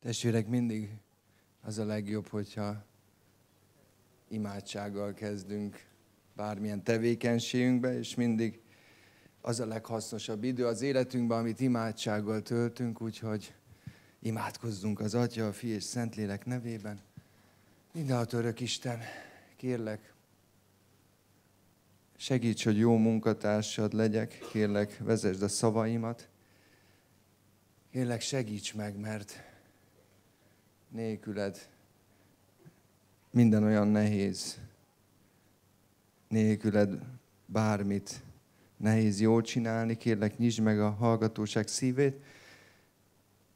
Testvérek, mindig az a legjobb, hogyha imádsággal kezdünk bármilyen tevékenységünkbe, és mindig az a leghasznosabb idő az életünkben, amit imádsággal töltünk, úgyhogy imádkozzunk az Atya, a Fi és Szentlélek nevében. a török Isten, kérlek, segíts, hogy jó munkatársad legyek, kérlek, vezesd a szavaimat, kérlek, segíts meg, mert nélküled minden olyan nehéz. Nélküled bármit nehéz jól csinálni, kérlek nyisd meg a hallgatóság szívét,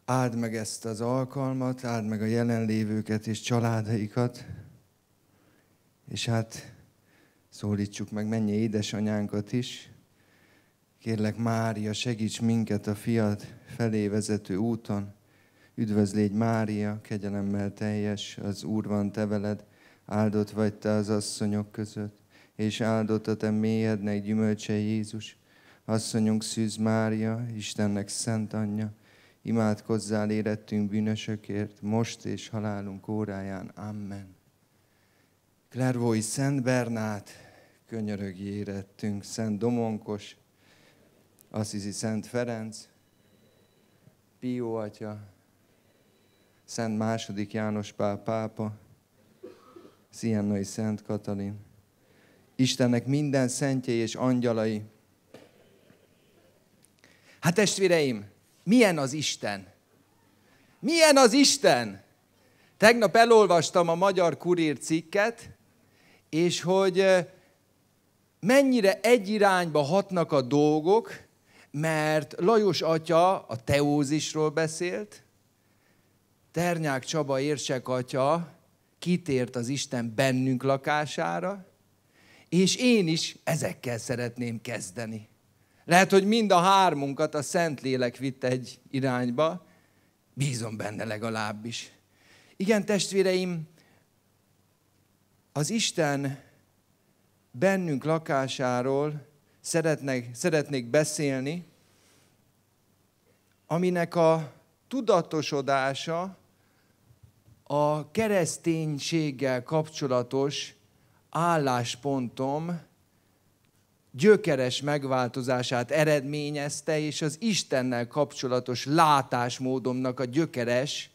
áld meg ezt az alkalmat, áld meg a jelenlévőket és családaikat, és hát szólítsuk meg mennyi édesanyánkat is. Kérlek Mária, segíts minket a fiad felé vezető úton, Üdvözlégy Mária, kegyelemmel teljes, az Úr van te veled, áldott vagy te az asszonyok között, és áldott a te mélyednek gyümölcse Jézus. Asszonyunk Szűz Mária, Istennek szent anyja, imádkozzál érettünk bűnösökért, most és halálunk óráján. Amen. Klervói Szent Bernát, könyörögi érettünk, Szent Domonkos, Assisi Szent Ferenc, Pió atya, Szent második János Pál pápa, Sziennai Szent Katalin, Istennek minden szentjei és angyalai. Hát testvéreim, milyen az Isten? Milyen az Isten? Tegnap elolvastam a Magyar Kurír cikket, és hogy mennyire egy irányba hatnak a dolgok, mert Lajos atya a teózisról beszélt, Ternyák Csaba érsek atya kitért az Isten bennünk lakására, és én is ezekkel szeretném kezdeni. Lehet, hogy mind a hármunkat a Szentlélek vitt egy irányba, bízom benne legalábbis. Igen, testvéreim, az Isten bennünk lakásáról szeretnek, szeretnék beszélni, aminek a tudatosodása a kereszténységgel kapcsolatos álláspontom gyökeres megváltozását eredményezte, és az Istennel kapcsolatos látásmódomnak a gyökeres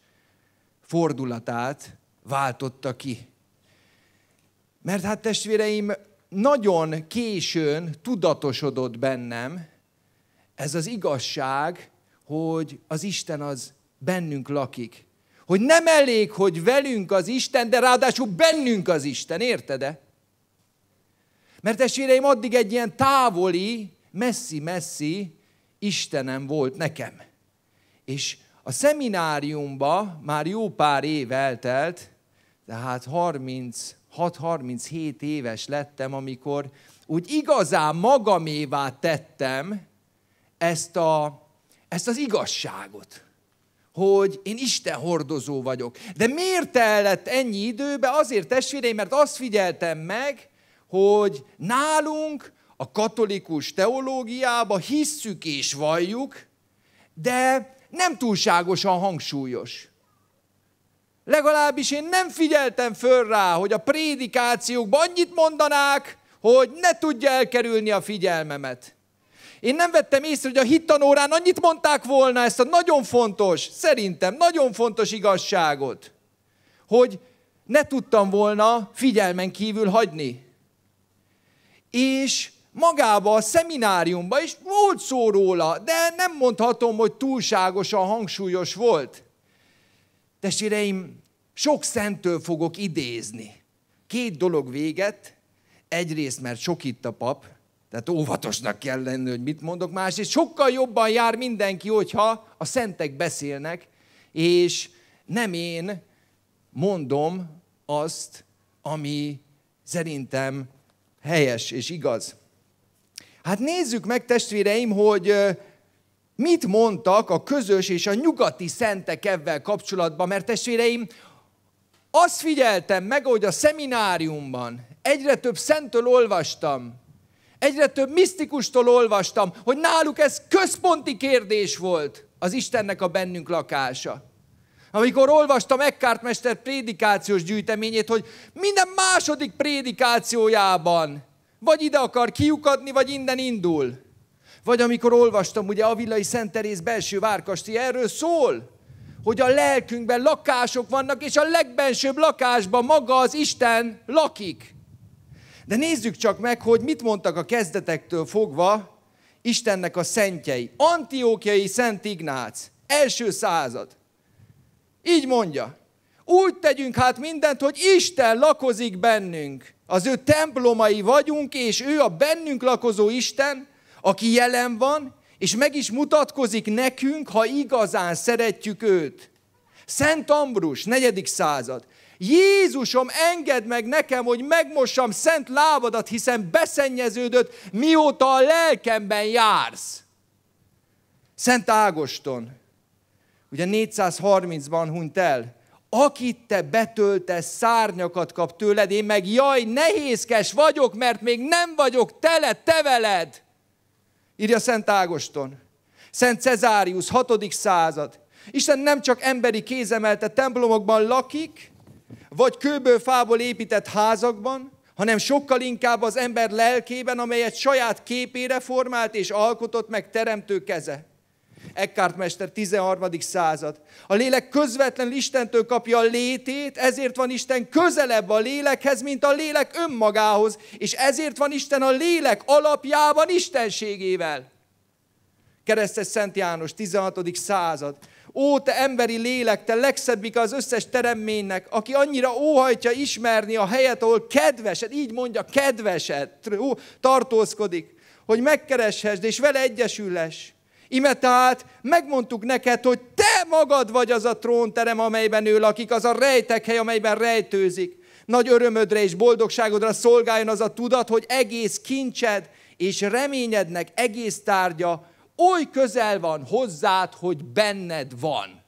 fordulatát váltotta ki. Mert hát testvéreim, nagyon későn tudatosodott bennem ez az igazság, hogy az Isten az bennünk lakik hogy nem elég, hogy velünk az Isten, de ráadásul bennünk az Isten, érted-e? Mert testvéreim, addig egy ilyen távoli, messzi-messzi Istenem volt nekem. És a szemináriumba már jó pár év eltelt, tehát 36-37 éves lettem, amikor úgy igazán magamévá tettem ezt, a, ezt az igazságot hogy én Isten hordozó vagyok. De miért tellett ennyi időbe? Azért testvéreim, mert azt figyeltem meg, hogy nálunk a katolikus teológiába hisszük és valljuk, de nem túlságosan hangsúlyos. Legalábbis én nem figyeltem föl rá, hogy a prédikációkban annyit mondanák, hogy ne tudja elkerülni a figyelmemet. Én nem vettem észre, hogy a hittanórán annyit mondták volna ezt a nagyon fontos, szerintem nagyon fontos igazságot, hogy ne tudtam volna figyelmen kívül hagyni. És magába a szemináriumba is volt szó róla, de nem mondhatom, hogy túlságosan hangsúlyos volt. Testvéreim, sok szentől fogok idézni. Két dolog véget, egyrészt, mert sok itt a pap, tehát óvatosnak kell lenni, hogy mit mondok. És sokkal jobban jár mindenki, hogyha a szentek beszélnek, és nem én mondom azt, ami szerintem helyes és igaz. Hát nézzük meg, testvéreim, hogy mit mondtak a közös és a nyugati szentek ebben kapcsolatban, mert testvéreim, azt figyeltem meg, hogy a szemináriumban egyre több szentől olvastam, Egyre több misztikustól olvastam, hogy náluk ez központi kérdés volt, az Istennek a bennünk lakása. Amikor olvastam Eckhart Mester prédikációs gyűjteményét, hogy minden második prédikációjában vagy ide akar kiukadni, vagy innen indul. Vagy amikor olvastam, ugye Avillai Szent Terész belső várkasti erről szól, hogy a lelkünkben lakások vannak, és a legbensőbb lakásban maga az Isten lakik. De nézzük csak meg, hogy mit mondtak a kezdetektől fogva Istennek a szentjei. Antiókiai Szent Ignác, első század. Így mondja, úgy tegyünk hát mindent, hogy Isten lakozik bennünk. Az ő templomai vagyunk, és ő a bennünk lakozó Isten, aki jelen van, és meg is mutatkozik nekünk, ha igazán szeretjük őt. Szent Ambrus, negyedik század. Jézusom, engedd meg nekem, hogy megmossam szent lábadat, hiszen beszennyeződött, mióta a lelkemben jársz. Szent Ágoston, ugye 430-ban hunyt el, akit te betöltesz, szárnyakat kap tőled, én meg jaj, nehézkes vagyok, mert még nem vagyok tele, te veled. Írja Szent Ágoston. Szent Cezárius, 6. század. Isten nem csak emberi kézemelte templomokban lakik, vagy kőből fából épített házakban, hanem sokkal inkább az ember lelkében, amelyet saját képére formált és alkotott meg teremtő keze. Eckhart mester 13. század. A lélek közvetlenül Istentől kapja a létét, ezért van Isten közelebb a lélekhez, mint a lélek önmagához, és ezért van Isten a lélek alapjában Istenségével. Keresztes Szent János 16. század. Ó, te emberi lélek, te legszebbik az összes teremménynek, aki annyira óhajtja ismerni a helyet, ahol kedvesed, így mondja, kedvesed, tartózkodik, hogy megkereshesd és vele egyesülhess. Ime tehát megmondtuk neked, hogy te magad vagy az a trónterem, amelyben ő lakik, az a rejtek hely, amelyben rejtőzik. Nagy örömödre és boldogságodra szolgáljon az a tudat, hogy egész kincsed és reményednek egész tárgya oly közel van hozzád, hogy benned van.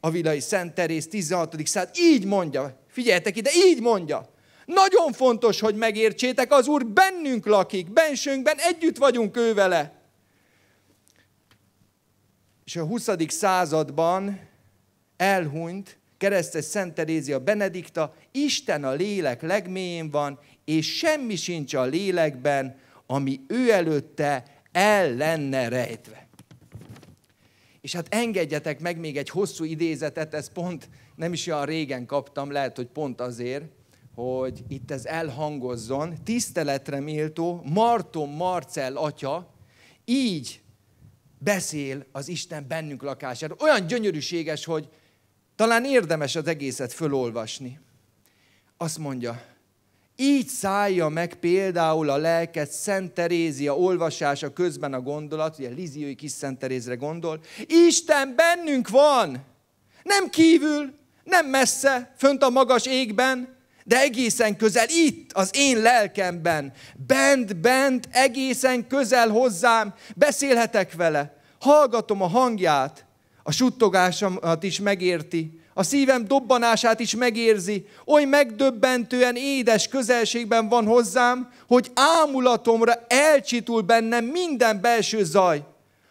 A vilai Szent Terész 16. század így mondja, figyeljetek ide, így mondja. Nagyon fontos, hogy megértsétek, az Úr bennünk lakik, bensőnkben együtt vagyunk vele. És a 20. században elhunyt keresztes Szent Terézia Benedikta, Isten a lélek legmélyén van, és semmi sincs a lélekben, ami ő előtte el lenne rejtve. És hát engedjetek meg még egy hosszú idézetet, ez pont nem is olyan régen kaptam, lehet, hogy pont azért, hogy itt ez elhangozzon. Tiszteletre méltó Marton Marcell atya így beszél az Isten bennünk lakására. Olyan gyönyörűséges, hogy talán érdemes az egészet fölolvasni. Azt mondja, így szállja meg például a lelket Szent Terézia olvasása közben a gondolat, ugye Liziói kis Szent Terézre gondol, Isten bennünk van, nem kívül, nem messze, fönt a magas égben, de egészen közel, itt, az én lelkemben, bent, bent, egészen közel hozzám, beszélhetek vele, hallgatom a hangját, a suttogásomat is megérti, a szívem dobbanását is megérzi, oly megdöbbentően édes közelségben van hozzám, hogy ámulatomra elcsitul bennem minden belső zaj.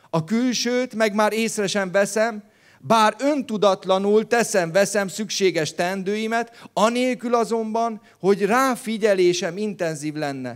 A külsőt meg már észre sem veszem, bár öntudatlanul teszem-veszem szükséges tendőimet, anélkül azonban, hogy ráfigyelésem intenzív lenne.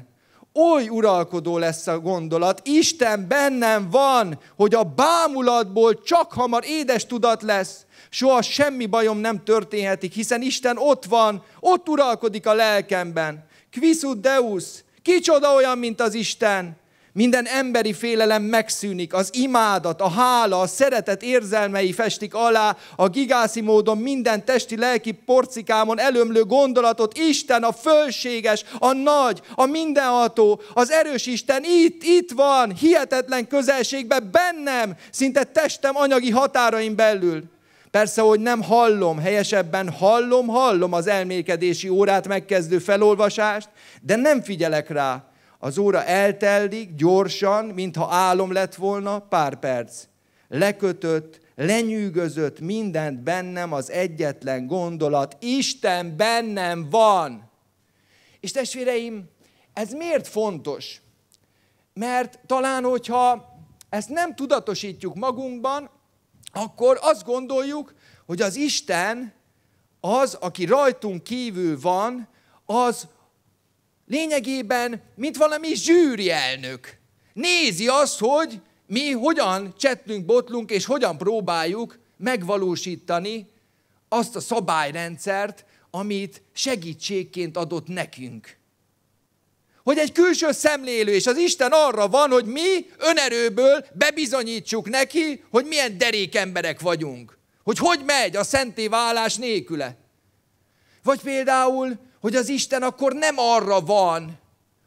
Oly uralkodó lesz a gondolat, Isten bennem van, hogy a bámulatból csak hamar édes tudat lesz, soha semmi bajom nem történhetik, hiszen Isten ott van, ott uralkodik a lelkemben. Quisud Deus, kicsoda olyan, mint az Isten. Minden emberi félelem megszűnik, az imádat, a hála, a szeretet érzelmei festik alá, a gigászi módon minden testi-lelki porcikámon elömlő gondolatot Isten, a fölséges, a nagy, a mindenható, az erős Isten itt, itt van, hihetetlen közelségben, bennem, szinte testem anyagi határaim belül. Persze, hogy nem hallom, helyesebben hallom, hallom az elmékedési órát megkezdő felolvasást, de nem figyelek rá. Az óra elteldik gyorsan, mintha álom lett volna, pár perc. Lekötött, lenyűgözött mindent bennem az egyetlen gondolat. Isten bennem van! És testvéreim, ez miért fontos? Mert talán, hogyha ezt nem tudatosítjuk magunkban, akkor azt gondoljuk, hogy az Isten, az, aki rajtunk kívül van, az lényegében, mint valami zsűri elnök. Nézi azt, hogy mi hogyan csetlünk, botlunk, és hogyan próbáljuk megvalósítani azt a szabályrendszert, amit segítségként adott nekünk hogy egy külső szemlélő, és az Isten arra van, hogy mi önerőből bebizonyítsuk neki, hogy milyen derék emberek vagyunk. Hogy hogy megy a szenté válás nélküle. Vagy például, hogy az Isten akkor nem arra van,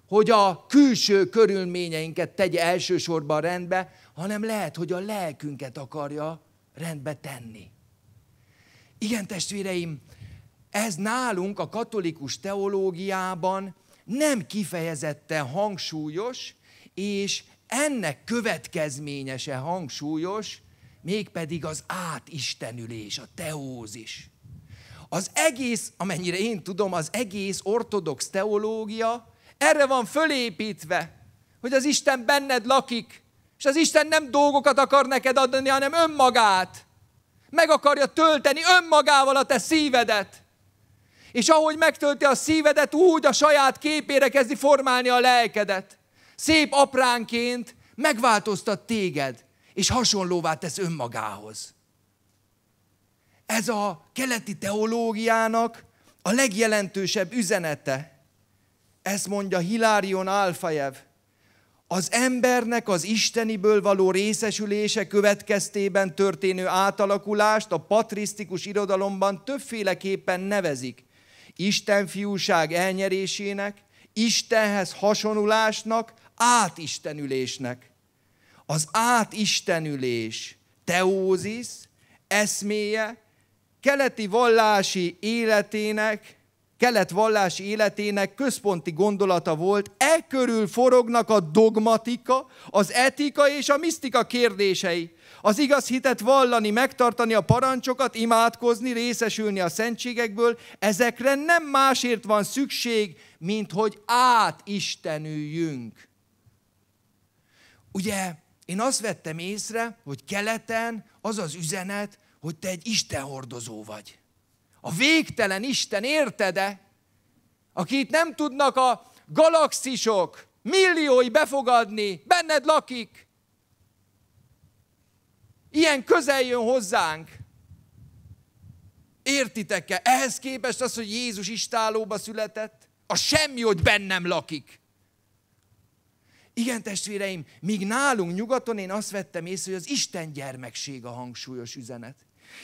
hogy a külső körülményeinket tegye elsősorban rendbe, hanem lehet, hogy a lelkünket akarja rendbe tenni. Igen, testvéreim, ez nálunk a katolikus teológiában nem kifejezetten hangsúlyos, és ennek következményese hangsúlyos, mégpedig az átistenülés, a teózis. Az egész, amennyire én tudom, az egész ortodox teológia erre van fölépítve, hogy az Isten benned lakik, és az Isten nem dolgokat akar neked adni, hanem önmagát. Meg akarja tölteni önmagával a te szívedet és ahogy megtölti a szívedet, úgy a saját képére kezdi formálni a lelkedet. Szép apránként megváltoztat téged, és hasonlóvá tesz önmagához. Ez a keleti teológiának a legjelentősebb üzenete. Ezt mondja Hilárion Alfajev. Az embernek az isteniből való részesülése következtében történő átalakulást a patrisztikus irodalomban többféleképpen nevezik. Isten fiúság elnyerésének, Istenhez hasonulásnak, átistenülésnek. Az átistenülés teózis, eszméje, keleti vallási életének, kelet vallási életének központi gondolata volt, e körül forognak a dogmatika, az etika és a misztika kérdései. Az igaz hitet vallani, megtartani a parancsokat, imádkozni, részesülni a szentségekből, ezekre nem másért van szükség, mint hogy átistenüljünk. Ugye én azt vettem észre, hogy keleten az az üzenet, hogy te egy istenhordozó vagy. A végtelen Isten, érted-e? Akit nem tudnak a galaxisok milliói befogadni, benned lakik ilyen közel jön hozzánk. Értitek-e? Ehhez képest az, hogy Jézus istálóba született, a semmi, hogy bennem lakik. Igen, testvéreim, míg nálunk nyugaton én azt vettem észre, hogy az Isten gyermekség a hangsúlyos üzenet.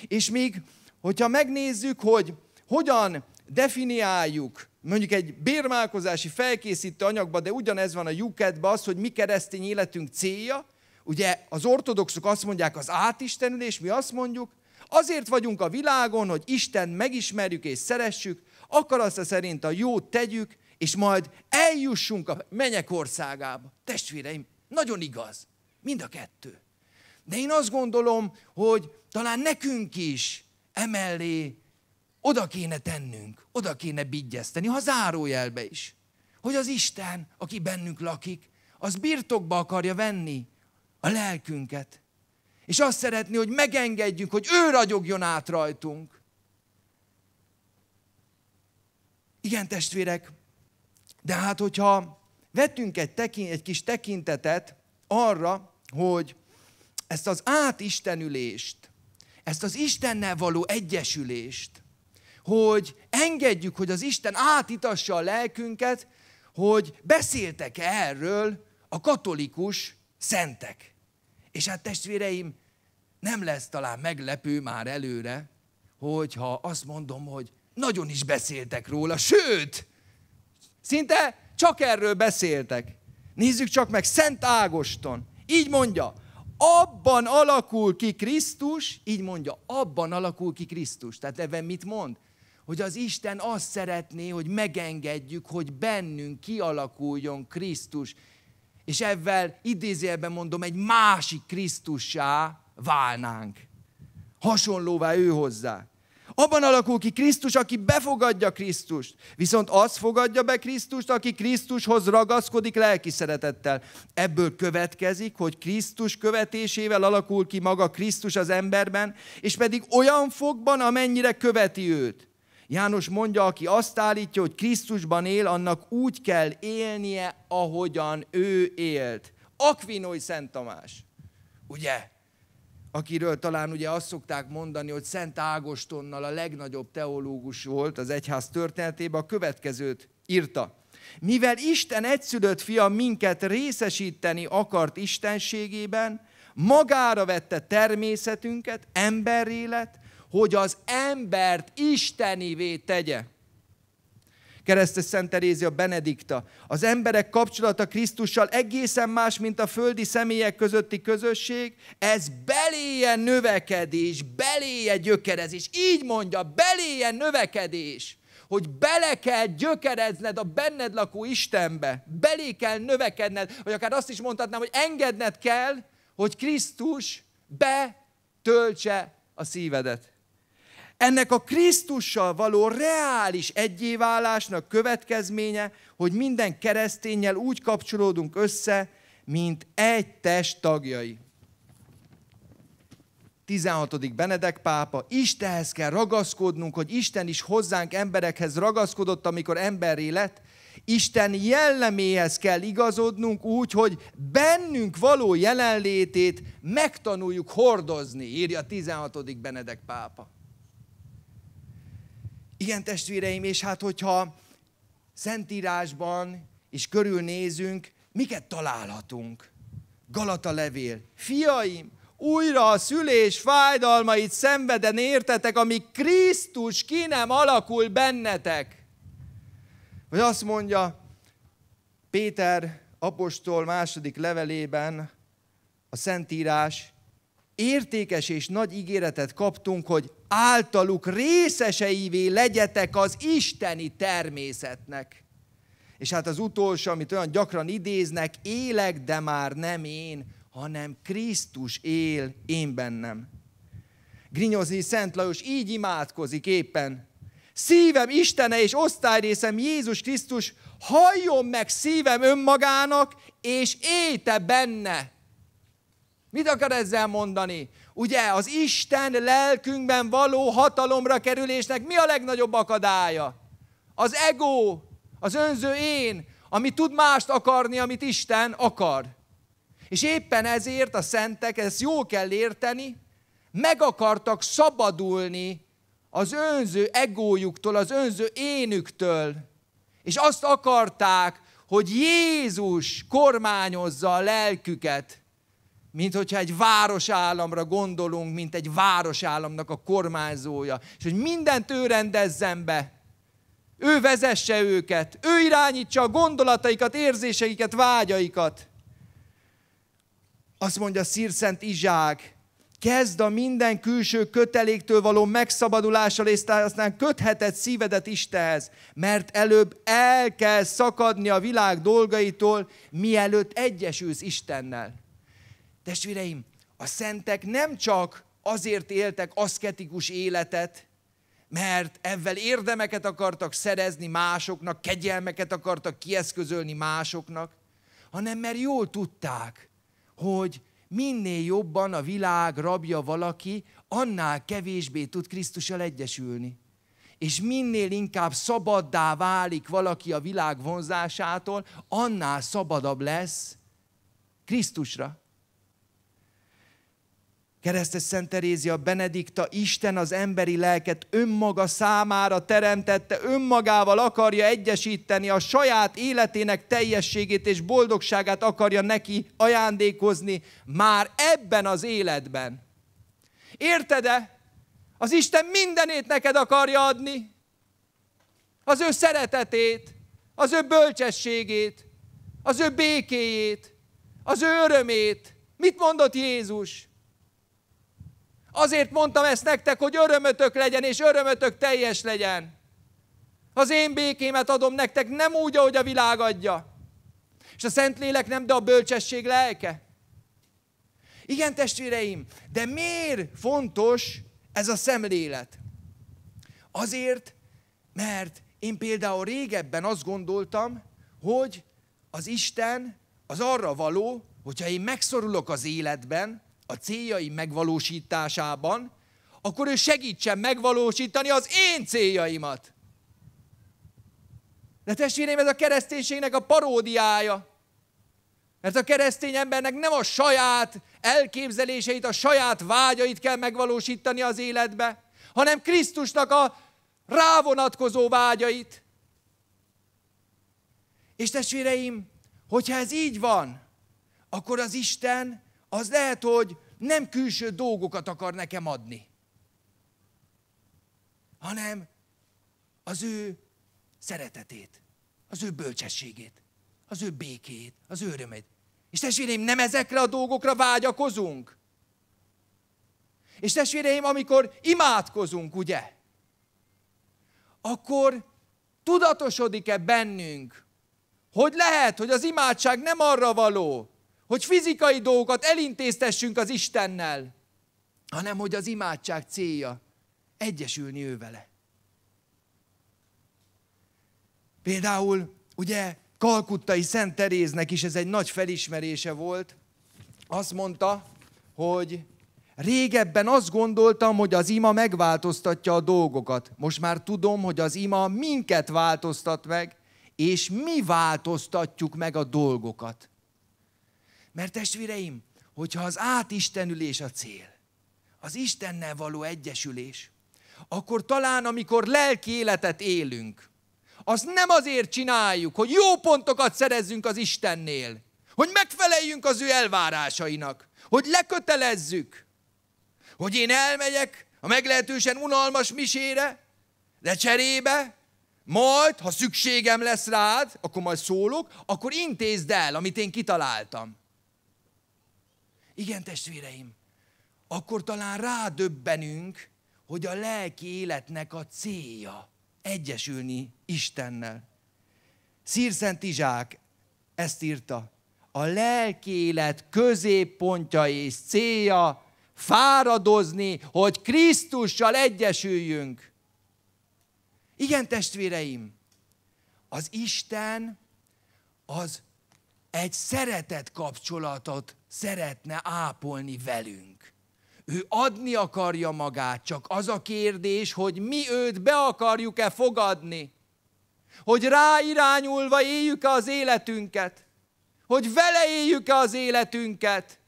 És még, hogyha megnézzük, hogy hogyan definiáljuk mondjuk egy bérmálkozási felkészítő anyagba, de ugyanez van a lyuketben az, hogy mi keresztény életünk célja, Ugye az ortodoxok azt mondják az átistenülés, mi azt mondjuk, azért vagyunk a világon, hogy Isten megismerjük és szeressük, akarasza szerint a jót tegyük, és majd eljussunk a menyek országába. Testvéreim, nagyon igaz. Mind a kettő. De én azt gondolom, hogy talán nekünk is emellé oda kéne tennünk, oda kéne bigyezteni, ha zárójelbe is, hogy az Isten, aki bennünk lakik, az birtokba akarja venni a lelkünket. És azt szeretné, hogy megengedjünk, hogy ő ragyogjon át rajtunk. Igen, testvérek, de hát hogyha vetünk egy, tekint, egy kis tekintetet arra, hogy ezt az átistenülést, ezt az Istennel való egyesülést, hogy engedjük, hogy az Isten átitassa a lelkünket, hogy beszéltek erről a katolikus szentek. És hát testvéreim, nem lesz talán meglepő már előre, hogyha azt mondom, hogy nagyon is beszéltek róla, sőt, szinte csak erről beszéltek. Nézzük csak meg Szent Ágoston. Így mondja, abban alakul ki Krisztus, így mondja, abban alakul ki Krisztus. Tehát ebben mit mond? Hogy az Isten azt szeretné, hogy megengedjük, hogy bennünk kialakuljon Krisztus, és ebben idézélben mondom, egy másik Krisztussá válnánk. Hasonlóvá ő hozzá. Abban alakul ki Krisztus, aki befogadja Krisztust. Viszont az fogadja be Krisztust, aki Krisztushoz ragaszkodik lelki szeretettel. Ebből következik, hogy Krisztus követésével alakul ki maga Krisztus az emberben, és pedig olyan fogban, amennyire követi őt. János mondja, aki azt állítja, hogy Krisztusban él, annak úgy kell élnie, ahogyan ő élt. Akvinói Szent Tamás. Ugye? Akiről talán ugye azt szokták mondani, hogy Szent Ágostonnal a legnagyobb teológus volt az egyház történetében, a következőt írta. Mivel Isten egyszülött fia minket részesíteni akart istenségében, magára vette természetünket, emberélet, hogy az embert istenivé tegye. Keresztes Szent Terézia Benedikta. Az emberek kapcsolata Krisztussal egészen más, mint a földi személyek közötti közösség. Ez beléje növekedés, beléje gyökerezés. Így mondja, beléje növekedés hogy bele kell gyökerezned a benned lakó Istenbe, belé kell növekedned, vagy akár azt is mondhatnám, hogy engedned kell, hogy Krisztus betöltse a szívedet. Ennek a Krisztussal való reális egyéválásnak következménye, hogy minden keresztényel úgy kapcsolódunk össze, mint egy test tagjai. 16. Benedek pápa, Istenhez kell ragaszkodnunk, hogy Isten is hozzánk emberekhez ragaszkodott, amikor emberré lett. Isten jelleméhez kell igazodnunk úgy, hogy bennünk való jelenlétét megtanuljuk hordozni, írja 16. Benedek pápa. Igen, testvéreim, és hát hogyha Szentírásban is körülnézünk, miket találhatunk? Galata levél. Fiaim, újra a szülés fájdalmait szenveden értetek, amíg Krisztus ki nem alakul bennetek. Vagy azt mondja Péter apostol második levelében a Szentírás, értékes és nagy ígéretet kaptunk, hogy általuk részeseivé legyetek az isteni természetnek. És hát az utolsó, amit olyan gyakran idéznek, élek, de már nem én, hanem Krisztus él én bennem. Grinyozni Szent Lajos így imádkozik éppen. Szívem Istene és osztályrészem Jézus Krisztus, halljon meg szívem önmagának, és éte benne Mit akar ezzel mondani? Ugye az Isten lelkünkben való hatalomra kerülésnek mi a legnagyobb akadálya? Az ego, az önző én, ami tud mást akarni, amit Isten akar. És éppen ezért a szentek, ezt jó kell érteni, meg akartak szabadulni az önző egójuktól, az önző énüktől. És azt akarták, hogy Jézus kormányozza a lelküket mint hogyha egy városállamra gondolunk, mint egy városállamnak a kormányzója, és hogy mindent ő rendezzen be, ő vezesse őket, ő irányítsa a gondolataikat, érzéseiket, vágyaikat. Azt mondja Szírszent Izsák, kezd a minden külső köteléktől való megszabadulással, és aztán kötheted szívedet Istenhez, mert előbb el kell szakadni a világ dolgaitól, mielőtt egyesülsz Istennel. Testvéreim, a szentek nem csak azért éltek aszketikus életet, mert ebben érdemeket akartak szerezni másoknak, kegyelmeket akartak kieszközölni másoknak, hanem mert jól tudták, hogy minél jobban a világ rabja valaki, annál kevésbé tud Krisztussal egyesülni. És minél inkább szabaddá válik valaki a világ vonzásától, annál szabadabb lesz Krisztusra. Keresztes Szent Terézia Benedikta, Isten az emberi lelket önmaga számára teremtette, önmagával akarja egyesíteni, a saját életének teljességét és boldogságát akarja neki ajándékozni már ebben az életben. Érted-e? Az Isten mindenét neked akarja adni, az ő szeretetét, az ő bölcsességét, az ő békéjét, az ő örömét. Mit mondott Jézus? Azért mondtam ezt nektek, hogy örömötök legyen, és örömötök teljes legyen. Az én békémet adom nektek, nem úgy, ahogy a világ adja. És a Szentlélek nem, de a bölcsesség lelke. Igen, testvéreim, de miért fontos ez a szemlélet? Azért, mert én például régebben azt gondoltam, hogy az Isten az arra való, hogyha én megszorulok az életben, a céljai megvalósításában, akkor ő segítsen megvalósítani az én céljaimat. De testvéreim, ez a kereszténységnek a paródiája. Mert a keresztény embernek nem a saját elképzeléseit, a saját vágyait kell megvalósítani az életbe, hanem Krisztusnak a rávonatkozó vágyait. És testvéreim, hogyha ez így van, akkor az Isten az lehet, hogy nem külső dolgokat akar nekem adni, hanem az ő szeretetét, az ő bölcsességét, az ő békét, az ő örömét. És testvéreim, nem ezekre a dolgokra vágyakozunk? És testvéreim, amikor imádkozunk, ugye? Akkor tudatosodik-e bennünk, hogy lehet, hogy az imádság nem arra való, hogy fizikai dolgokat elintéztessünk az Istennel, hanem hogy az imádság célja egyesülni ő vele. Például, ugye, Kalkuttai Szent Teréznek is ez egy nagy felismerése volt. Azt mondta, hogy régebben azt gondoltam, hogy az ima megváltoztatja a dolgokat. Most már tudom, hogy az ima minket változtat meg, és mi változtatjuk meg a dolgokat. Mert testvéreim, hogyha az átistenülés a cél, az Istennel való egyesülés, akkor talán amikor lelki életet élünk, azt nem azért csináljuk, hogy jó pontokat szerezzünk az Istennél, hogy megfeleljünk az ő elvárásainak, hogy lekötelezzük, hogy én elmegyek a meglehetősen unalmas misére, de cserébe, majd, ha szükségem lesz rád, akkor majd szólok, akkor intézd el, amit én kitaláltam. Igen, testvéreim, akkor talán rádöbbenünk, hogy a lelki életnek a célja egyesülni Istennel. Szírszent Izsák ezt írta. A lelki élet középpontja és célja fáradozni, hogy Krisztussal egyesüljünk. Igen, testvéreim, az Isten az egy szeretet kapcsolatot szeretne ápolni velünk. Ő adni akarja magát, csak az a kérdés, hogy mi őt be akarjuk-e fogadni. Hogy ráirányulva éljük-e az életünket. Hogy vele éljük-e az életünket.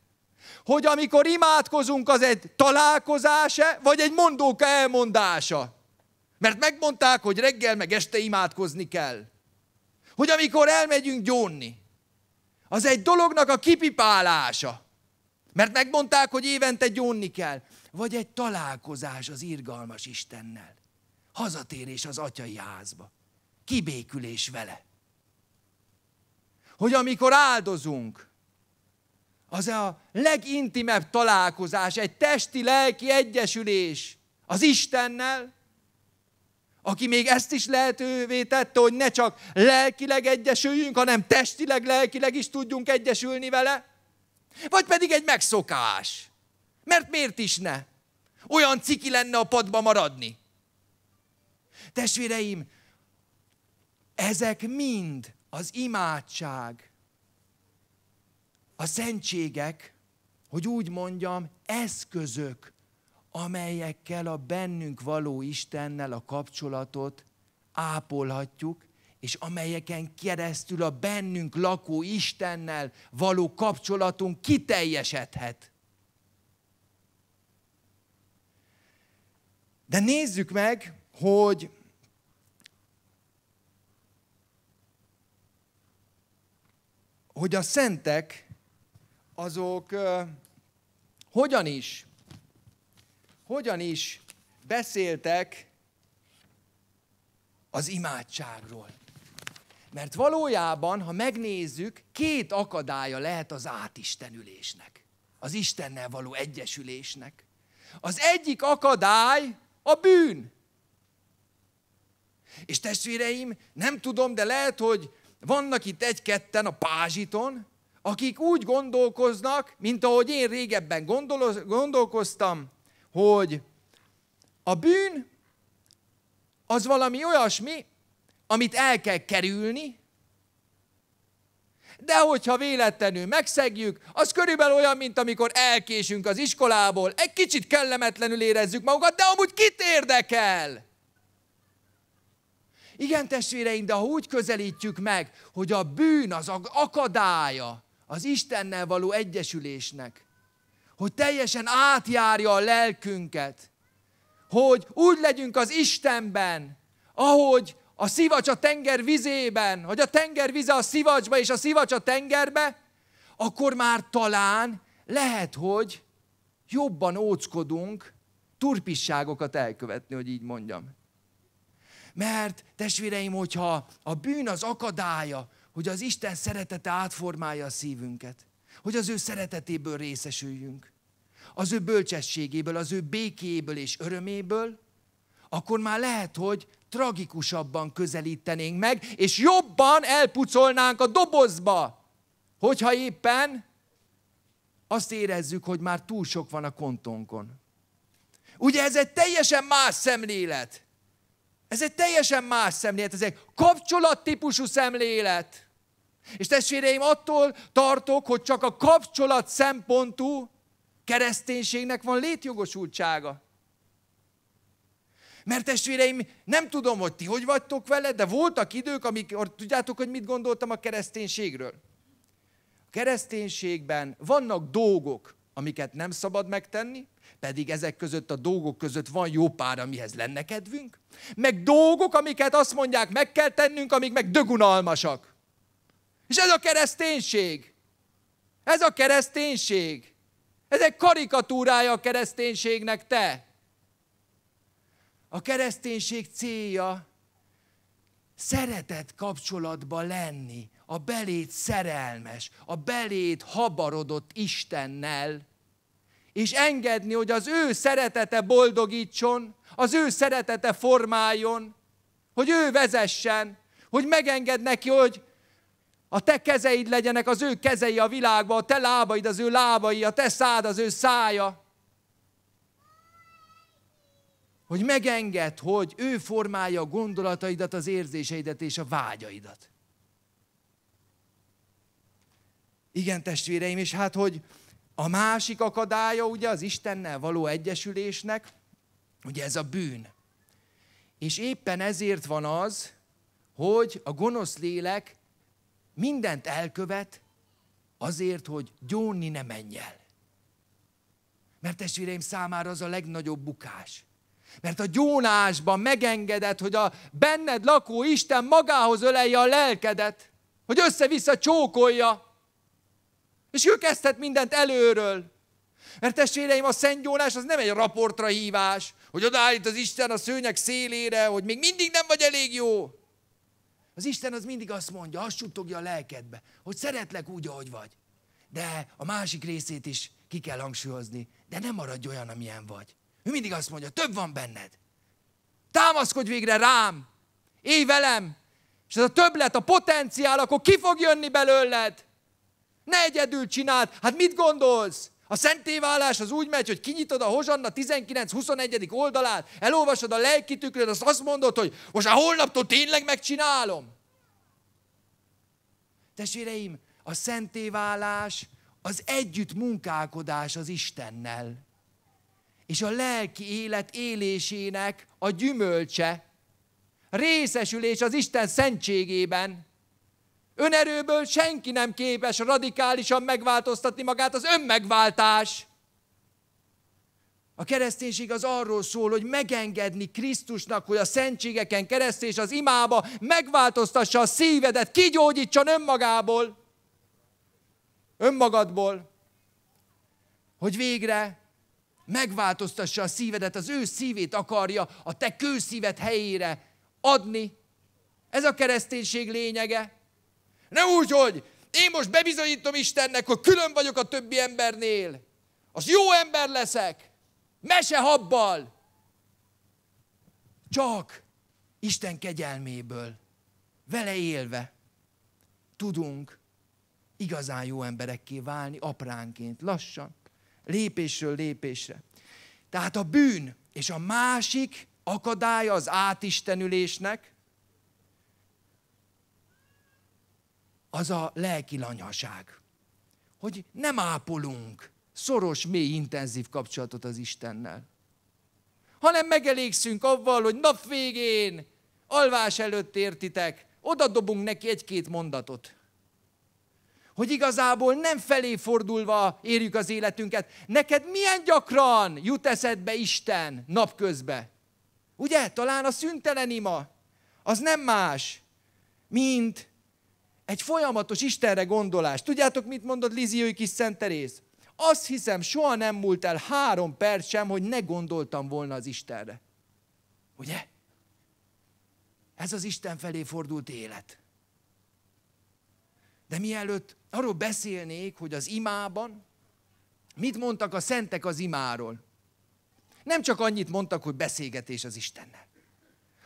Hogy amikor imádkozunk, az egy találkozása, vagy egy mondóka elmondása. Mert megmondták, hogy reggel meg este imádkozni kell. Hogy amikor elmegyünk gyónni, az egy dolognak a kipipálása. Mert megmondták, hogy évente gyónni kell. Vagy egy találkozás az irgalmas Istennel. Hazatérés az atyai házba. Kibékülés vele. Hogy amikor áldozunk, az a legintimebb találkozás, egy testi-lelki egyesülés az Istennel, aki még ezt is lehetővé tette, hogy ne csak lelkileg egyesüljünk, hanem testileg, lelkileg is tudjunk egyesülni vele? Vagy pedig egy megszokás? Mert miért is ne? Olyan ciki lenne a padba maradni. Testvéreim, ezek mind az imádság, a szentségek, hogy úgy mondjam, eszközök amelyekkel a bennünk való Istennel a kapcsolatot ápolhatjuk, és amelyeken keresztül a bennünk lakó Istennel való kapcsolatunk kiteljesedhet. De nézzük meg, hogy hogy a szentek azok uh, hogyan is hogyan is beszéltek az imádságról. Mert valójában, ha megnézzük, két akadálya lehet az átistenülésnek, az Istennel való egyesülésnek. Az egyik akadály a bűn. És testvéreim, nem tudom, de lehet, hogy vannak itt egy-ketten a pázsiton, akik úgy gondolkoznak, mint ahogy én régebben gondolkoztam, hogy a bűn az valami olyasmi, amit el kell kerülni, de hogyha véletlenül megszegjük, az körülbelül olyan, mint amikor elkésünk az iskolából, egy kicsit kellemetlenül érezzük magunkat, de amúgy kit érdekel? Igen, testvéreim, de ha úgy közelítjük meg, hogy a bűn az akadálya az Istennel való egyesülésnek, hogy teljesen átjárja a lelkünket. Hogy úgy legyünk az Istenben, ahogy a szivacs a tenger vizében, vagy a tenger vize a szivacsba, és a szivacs a tengerbe, akkor már talán lehet, hogy jobban óckodunk turpisságokat elkövetni, hogy így mondjam. Mert testvéreim, hogyha a bűn az akadálya, hogy az Isten szeretete átformálja a szívünket, hogy az ő szeretetéből részesüljünk, az ő bölcsességéből, az ő békéből és öröméből, akkor már lehet, hogy tragikusabban közelítenénk meg, és jobban elpucolnánk a dobozba, hogyha éppen azt érezzük, hogy már túl sok van a kontónkon. Ugye ez egy teljesen más szemlélet. Ez egy teljesen más szemlélet, ez egy kapcsolattípusú szemlélet. És testvéreim, attól tartok, hogy csak a kapcsolat szempontú kereszténységnek van létjogosultsága. Mert testvéreim, nem tudom, hogy ti hogy vagytok vele, de voltak idők, amikor tudjátok, hogy mit gondoltam a kereszténységről. A kereszténységben vannak dolgok, amiket nem szabad megtenni, pedig ezek között a dolgok között van jó pár, amihez lenne kedvünk, meg dolgok, amiket azt mondják, meg kell tennünk, amik meg dögunalmasak. És ez a kereszténység. Ez a kereszténység. Ez egy karikatúrája a kereszténységnek te. A kereszténység célja szeretet kapcsolatba lenni, a belét szerelmes, a belét habarodott Istennel, és engedni, hogy az ő szeretete boldogítson, az ő szeretete formáljon, hogy ő vezessen, hogy megenged neki, hogy a te kezeid legyenek az ő kezei a világban, a te lábaid az ő lábai, a te szád az ő szája. Hogy megenged, hogy ő formálja a gondolataidat, az érzéseidet és a vágyaidat. Igen, testvéreim, és hát, hogy a másik akadálya ugye az Istennel való egyesülésnek, ugye ez a bűn. És éppen ezért van az, hogy a gonosz lélek mindent elkövet azért, hogy gyónni ne menj el. Mert testvéreim számára az a legnagyobb bukás. Mert a gyónásban megengedett, hogy a benned lakó Isten magához ölelje a lelkedet, hogy össze-vissza csókolja, és ő kezdhet mindent előről. Mert testvéreim, a gyónás az nem egy raportra hívás, hogy odaállít az Isten a szőnyek szélére, hogy még mindig nem vagy elég jó. Az Isten az mindig azt mondja, azt suttogja a lelkedbe, hogy szeretlek úgy, ahogy vagy. De a másik részét is ki kell hangsúlyozni, de nem maradj olyan, amilyen vagy. Ő mindig azt mondja, több van benned. Támaszkodj végre rám, élj velem, és ez a többlet, a potenciál, akkor ki fog jönni belőled? Ne egyedül csináld, hát mit gondolsz? A szentévállás az úgy megy, hogy kinyitod a Hozsanna 19-21. oldalát, elolvasod a lelki tükröd, azt azt mondod, hogy most a holnaptól tényleg megcsinálom. Testvéreim, a szentévállás, az együtt munkálkodás az Istennel. És a lelki élet élésének a gyümölcse, részesülés az Isten szentségében, Önerőből senki nem képes radikálisan megváltoztatni magát, az önmegváltás. A kereszténység az arról szól, hogy megengedni Krisztusnak, hogy a szentségeken keresztül és az imába megváltoztassa a szívedet, kigyógyítson önmagából, önmagadból, hogy végre megváltoztassa a szívedet, az ő szívét akarja a te kőszíved helyére adni. Ez a kereszténység lényege. Nem úgy, hogy én most bebizonyítom Istennek, hogy külön vagyok a többi embernél. Az jó ember leszek. Mesehabbal. Csak Isten kegyelméből, vele élve tudunk igazán jó emberekké válni apránként, lassan, lépésről lépésre. Tehát a bűn és a másik akadálya az átistenülésnek, az a lelki lanyaság. Hogy nem ápolunk szoros, mély, intenzív kapcsolatot az Istennel. Hanem megelégszünk avval, hogy nap végén, alvás előtt értitek, oda dobunk neki egy-két mondatot. Hogy igazából nem felé fordulva érjük az életünket. Neked milyen gyakran jut eszedbe Isten napközbe? Ugye? Talán a szüntelen ima. Az nem más, mint egy folyamatos Istenre gondolás. Tudjátok, mit mondott Liziői kis Szent Teréz? Azt hiszem, soha nem múlt el három perc sem, hogy ne gondoltam volna az Istenre. Ugye? Ez az Isten felé fordult élet. De mielőtt arról beszélnék, hogy az imában, mit mondtak a szentek az imáról? Nem csak annyit mondtak, hogy beszélgetés az Istennel,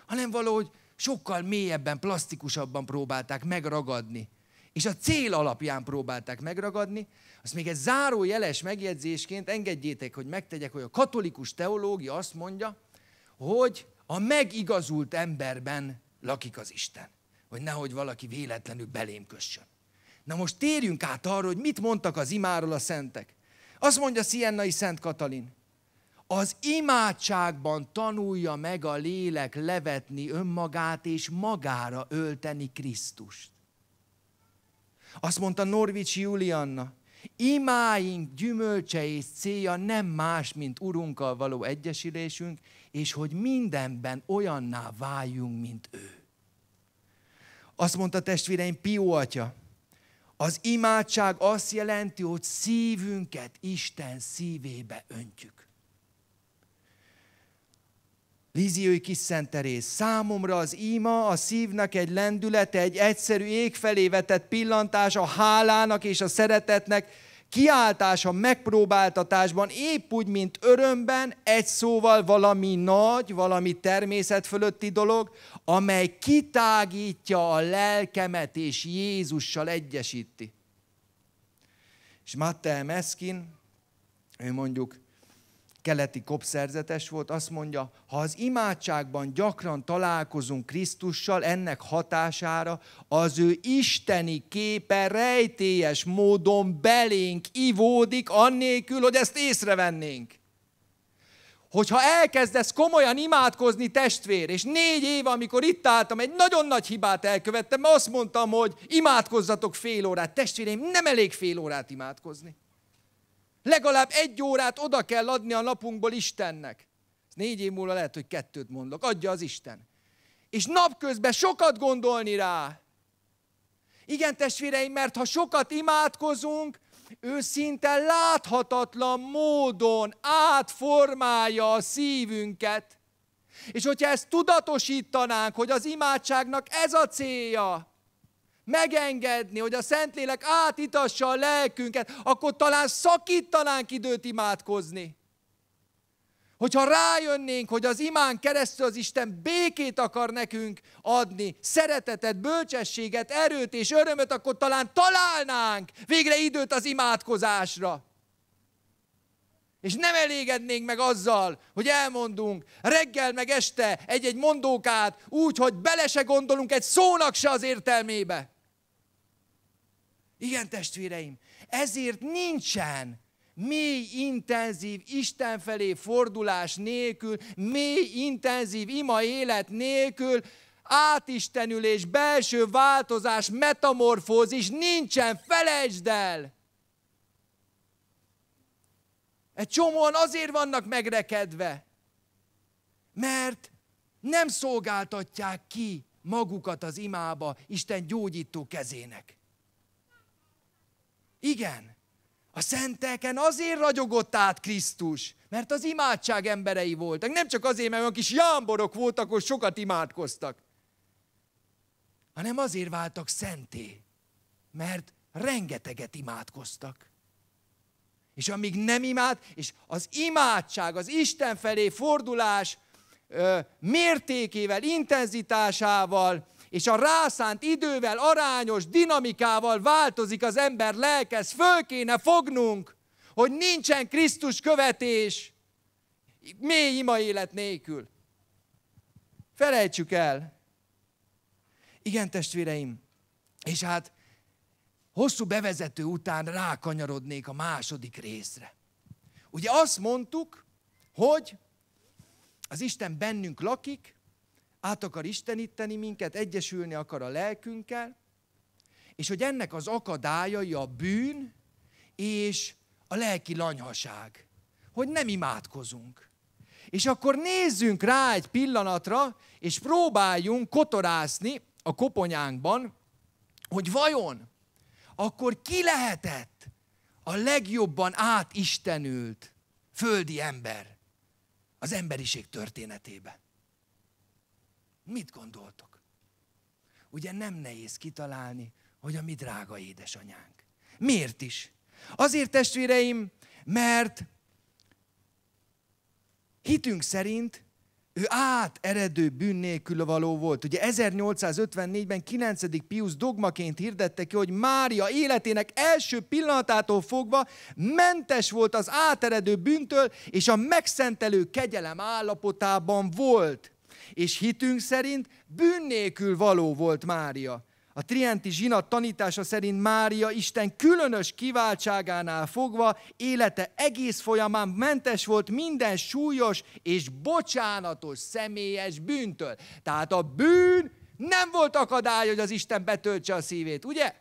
hanem valahogy sokkal mélyebben, plastikusabban próbálták megragadni. És a cél alapján próbálták megragadni. Azt még egy zárójeles megjegyzésként engedjétek, hogy megtegyek, hogy a katolikus teológia azt mondja, hogy a megigazult emberben lakik az Isten. Hogy nehogy valaki véletlenül belém kössön. Na most térjünk át arra, hogy mit mondtak az imáról a szentek. Azt mondja Siennai Szent Katalin az imádságban tanulja meg a lélek levetni önmagát és magára ölteni Krisztust. Azt mondta Norvics Julianna, imáink gyümölcse és célja nem más, mint Urunkkal való egyesülésünk, és hogy mindenben olyanná váljunk, mint ő. Azt mondta testvéreim Pió atya, az imádság azt jelenti, hogy szívünket Isten szívébe öntjük. Líziói kis Szent számomra az ima, a szívnek egy lendülete, egy egyszerű ég felé vetett pillantás, a hálának és a szeretetnek, kiáltása megpróbáltatásban, épp úgy, mint örömben, egy szóval valami nagy, valami természet fölötti dolog, amely kitágítja a lelkemet és Jézussal egyesíti. És Mattel Meskin, ő mondjuk keleti kopszerzetes volt, azt mondja, ha az imádságban gyakran találkozunk Krisztussal, ennek hatására az ő isteni képe rejtélyes módon belénk ivódik, annélkül, hogy ezt észrevennénk. Hogyha elkezdesz komolyan imádkozni testvér, és négy év, amikor itt álltam, egy nagyon nagy hibát elkövettem, mert azt mondtam, hogy imádkozzatok fél órát. Testvéreim, nem elég fél órát imádkozni. Legalább egy órát oda kell adni a napunkból Istennek. Ez négy év múlva lehet, hogy kettőt mondok. Adja az Isten. És napközben sokat gondolni rá. Igen, testvéreim, mert ha sokat imádkozunk, ő szinte láthatatlan módon átformálja a szívünket. És hogyha ezt tudatosítanánk, hogy az imádságnak ez a célja, megengedni, hogy a Szentlélek átitassa a lelkünket, akkor talán szakítanánk időt imádkozni. Hogyha rájönnénk, hogy az imán keresztül az Isten békét akar nekünk adni, szeretetet, bölcsességet, erőt és örömöt, akkor talán találnánk végre időt az imádkozásra. És nem elégednénk meg azzal, hogy elmondunk reggel meg este egy-egy mondókát, úgy, hogy bele se gondolunk egy szónak se az értelmébe. Igen, testvéreim, ezért nincsen mély, intenzív, Isten felé fordulás nélkül, mély, intenzív ima élet nélkül, átistenülés, belső változás, metamorfózis nincsen, felejtsd el! Egy csomóan azért vannak megrekedve, mert nem szolgáltatják ki magukat az imába Isten gyógyító kezének. Igen. A szenteken azért ragyogott át Krisztus, mert az imádság emberei voltak. Nem csak azért, mert olyan kis jámborok voltak, hogy sokat imádkoztak, hanem azért váltak szenté, mert rengeteget imádkoztak. És amíg nem imád, és az imádság, az Isten felé fordulás ö, mértékével, intenzitásával, és a rászánt idővel arányos dinamikával változik az ember lelkez. föl kéne fognunk, hogy nincsen Krisztus követés mély ima élet nélkül. Felejtsük el. Igen, testvéreim, és hát hosszú bevezető után rákanyarodnék a második részre. Ugye azt mondtuk, hogy az Isten bennünk lakik, át akar isteníteni minket, egyesülni akar a lelkünkkel, és hogy ennek az akadályai a bűn és a lelki lanyhaság, hogy nem imádkozunk. És akkor nézzünk rá egy pillanatra, és próbáljunk kotorászni a koponyánkban, hogy vajon akkor ki lehetett a legjobban átistenült földi ember az emberiség történetében. Mit gondoltok? Ugye nem nehéz kitalálni, hogy a mi drága édesanyánk. Miért is? Azért, testvéreim, mert hitünk szerint ő áteredő bűn nélkül való volt. Ugye 1854-ben 9. Pius dogmaként hirdette ki, hogy Mária életének első pillanatától fogva mentes volt az áteredő bűntől, és a megszentelő kegyelem állapotában volt és hitünk szerint bűn nélkül való volt Mária. A Trienti zsinat tanítása szerint Mária Isten különös kiváltságánál fogva élete egész folyamán mentes volt minden súlyos és bocsánatos személyes bűntől. Tehát a bűn nem volt akadály, hogy az Isten betöltse a szívét, ugye?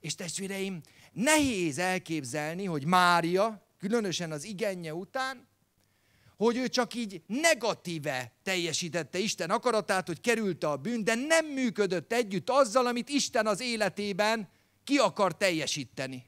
És testvéreim, nehéz elképzelni, hogy Mária, különösen az igenje után, hogy ő csak így negatíve teljesítette Isten akaratát, hogy kerülte a bűn, de nem működött együtt azzal, amit Isten az életében ki akar teljesíteni.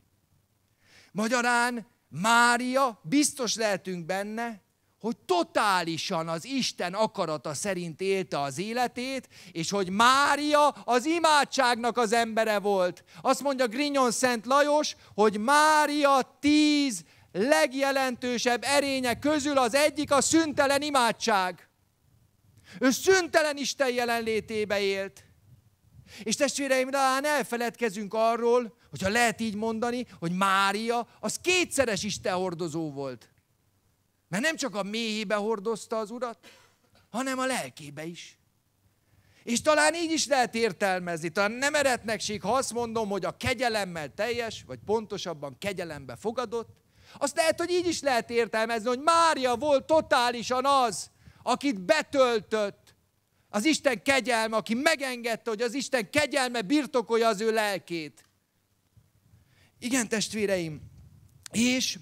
Magyarán Mária, biztos lehetünk benne, hogy totálisan az Isten akarata szerint élte az életét, és hogy Mária az imádságnak az embere volt. Azt mondja Grignon Szent Lajos, hogy Mária tíz legjelentősebb erények közül az egyik a szüntelen imádság. Ő szüntelen Isten jelenlétébe élt. És testvéreim, talán elfeledkezünk arról, hogyha lehet így mondani, hogy Mária az kétszeres Isten hordozó volt. Mert nem csak a méhébe hordozta az urat, hanem a lelkébe is. És talán így is lehet értelmezni, talán nem eretnekség, ha azt mondom, hogy a kegyelemmel teljes, vagy pontosabban kegyelembe fogadott, azt lehet, hogy így is lehet értelmezni, hogy Mária volt totálisan az, akit betöltött az Isten kegyelme, aki megengedte, hogy az Isten kegyelme birtokolja az ő lelkét. Igen, testvéreim, és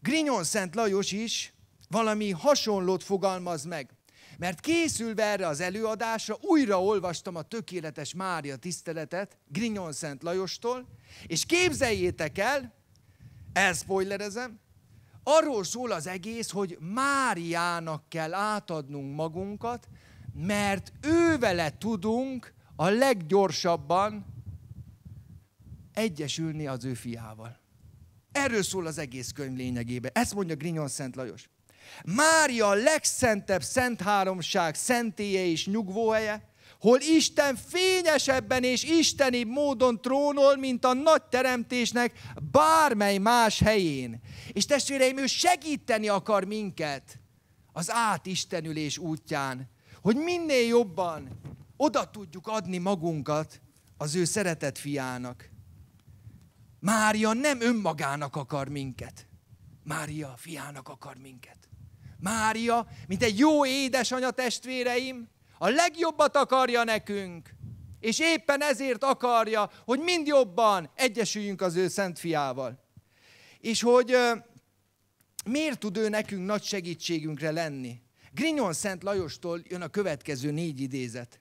Grignon Szent Lajos is valami hasonlót fogalmaz meg. Mert készülve erre az előadásra újra olvastam a Tökéletes Mária tiszteletet Grignon Szent Lajostól, és képzeljétek el, elszpoilerezem, arról szól az egész, hogy Máriának kell átadnunk magunkat, mert vele tudunk a leggyorsabban egyesülni az ő fiával. Erről szól az egész könyv lényegében. Ezt mondja Grignon Szent Lajos. Mária a legszentebb szent háromság szentélye és nyugvóhelye, hol Isten fényesebben és isteni módon trónol, mint a nagy teremtésnek bármely más helyén. És testvéreim, ő segíteni akar minket az átistenülés útján, hogy minél jobban oda tudjuk adni magunkat az ő szeretett fiának. Mária nem önmagának akar minket. Mária fiának akar minket. Mária, mint egy jó édesanya testvéreim, a legjobbat akarja nekünk, és éppen ezért akarja, hogy mind jobban egyesüljünk az ő szent fiával. És hogy miért tud ő nekünk nagy segítségünkre lenni? Grignon Szent Lajostól jön a következő négy idézet.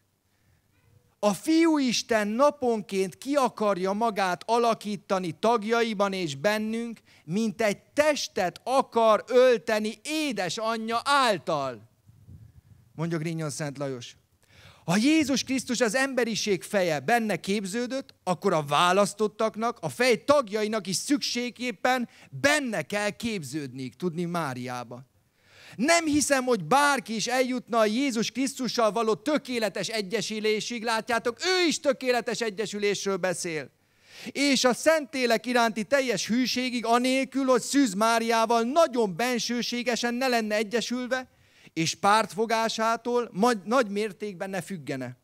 A fiú Isten naponként ki akarja magát alakítani tagjaiban és bennünk, mint egy testet akar ölteni anyja által mondja Grignon Szent Lajos. Ha Jézus Krisztus az emberiség feje benne képződött, akkor a választottaknak, a fej tagjainak is szükségképpen benne kell képződniük, tudni Máriába. Nem hiszem, hogy bárki is eljutna a Jézus Krisztussal való tökéletes egyesülésig, látjátok, ő is tökéletes egyesülésről beszél. És a Szentélek iránti teljes hűségig, anélkül, hogy Szűz Máriával nagyon bensőségesen ne lenne egyesülve, és pártfogásától nagy mértékben ne függene.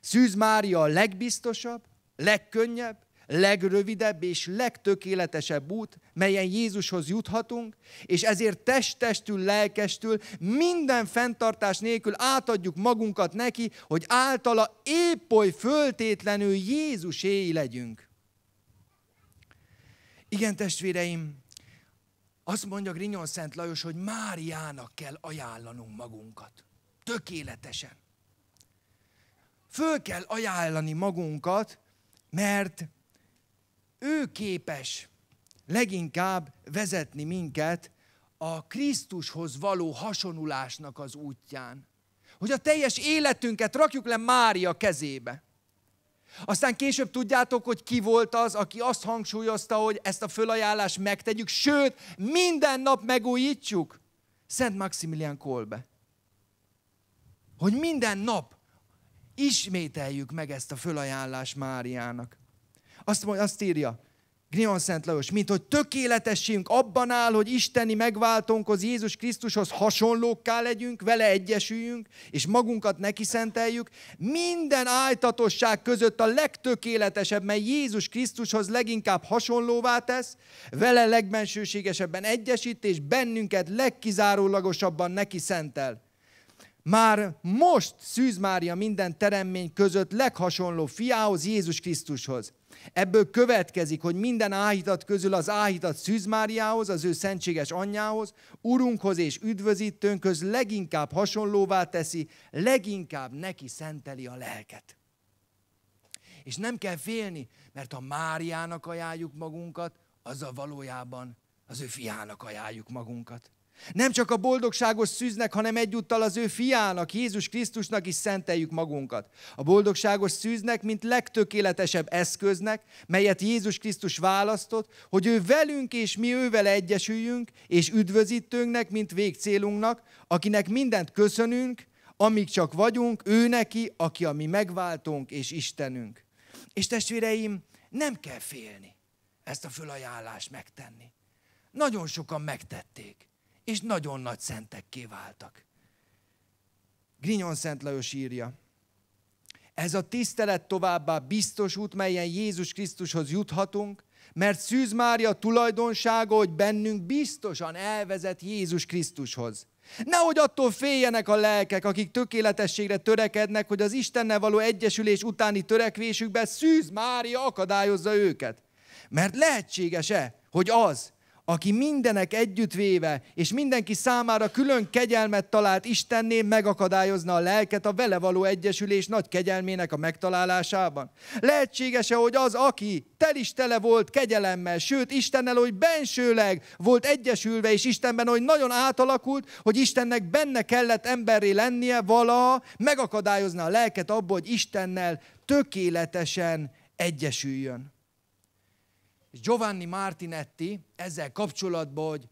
Szűz Mária a legbiztosabb, legkönnyebb, legrövidebb és legtökéletesebb út, melyen Jézushoz juthatunk, és ezért testestül, lelkestül, minden fenntartás nélkül átadjuk magunkat neki, hogy általa épp oly föltétlenül Jézuséi legyünk. Igen, testvéreim, azt mondja Grinyon Szent Lajos, hogy Máriának kell ajánlanunk magunkat. Tökéletesen. Föl kell ajánlani magunkat, mert ő képes leginkább vezetni minket a Krisztushoz való hasonulásnak az útján. Hogy a teljes életünket rakjuk le Mária kezébe. Aztán később tudjátok, hogy ki volt az, aki azt hangsúlyozta, hogy ezt a fölajánlást megtegyük, sőt, minden nap megújítjuk. Szent Maximilian Kolbe. Hogy minden nap ismételjük meg ezt a fölajánlást Máriának. Azt, azt írja, Grignon Szent Lajos, mint hogy tökéletessünk abban áll, hogy isteni megváltónkhoz, Jézus Krisztushoz hasonlókká legyünk, vele egyesüljünk, és magunkat neki szenteljük, minden áltatosság között a legtökéletesebb, mely Jézus Krisztushoz leginkább hasonlóvá tesz, vele legbensőségesebben egyesít, és bennünket legkizárólagosabban neki szentel már most Szűz Mária minden teremmény között leghasonló fiához, Jézus Krisztushoz. Ebből következik, hogy minden áhítat közül az áhítat Szűz Máriához, az ő szentséges anyjához, urunkhoz és üdvözítőnkhöz leginkább hasonlóvá teszi, leginkább neki szenteli a lelket. És nem kell félni, mert ha Máriának ajánljuk magunkat, azzal valójában az ő fiának ajánljuk magunkat. Nem csak a boldogságos szűznek, hanem egyúttal az ő fiának, Jézus Krisztusnak is szenteljük magunkat. A boldogságos szűznek, mint legtökéletesebb eszköznek, melyet Jézus Krisztus választott, hogy ő velünk és mi ővel egyesüljünk, és üdvözítőnknek, mint végcélunknak, akinek mindent köszönünk, amíg csak vagyunk, ő neki, aki a mi megváltónk és Istenünk. És testvéreim, nem kell félni ezt a fölajánlást megtenni. Nagyon sokan megtették és nagyon nagy szentek kiváltak. Grignon Szent Lajos írja, ez a tisztelet továbbá biztos út, melyen Jézus Krisztushoz juthatunk, mert Szűz Mária tulajdonsága, hogy bennünk biztosan elvezet Jézus Krisztushoz. Nehogy attól féljenek a lelkek, akik tökéletességre törekednek, hogy az Istennel való egyesülés utáni törekvésükben Szűz Mária akadályozza őket. Mert lehetséges-e, hogy az, aki mindenek együttvéve és mindenki számára külön kegyelmet talált Istenné, megakadályozna a lelket a vele való egyesülés nagy kegyelmének a megtalálásában? Lehetséges-e, hogy az, aki tel is tele volt kegyelemmel, sőt Istennel, hogy bensőleg volt egyesülve, és Istenben, hogy nagyon átalakult, hogy Istennek benne kellett emberré lennie valaha, megakadályozna a lelket abból, hogy Istennel tökéletesen egyesüljön és Giovanni Martinetti ezzel kapcsolatban, hogy,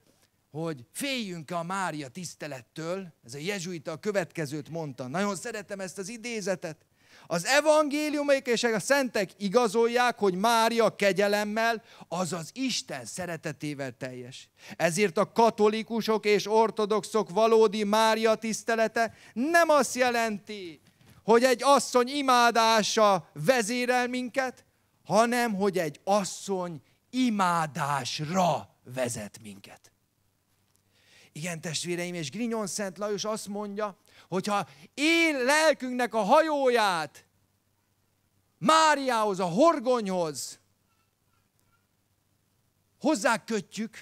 hogy féljünk -e a Mária tisztelettől, ez a jezsuita a következőt mondta. Nagyon szeretem ezt az idézetet. Az evangéliumok és a szentek igazolják, hogy Mária kegyelemmel, azaz Isten szeretetével teljes. Ezért a katolikusok és ortodoxok valódi Mária tisztelete nem azt jelenti, hogy egy asszony imádása vezérel minket, hanem hogy egy asszony imádásra vezet minket. Igen, testvéreim, és Grignon Szent Lajos azt mondja, hogyha él lelkünknek a hajóját Máriához, a horgonyhoz kötjük,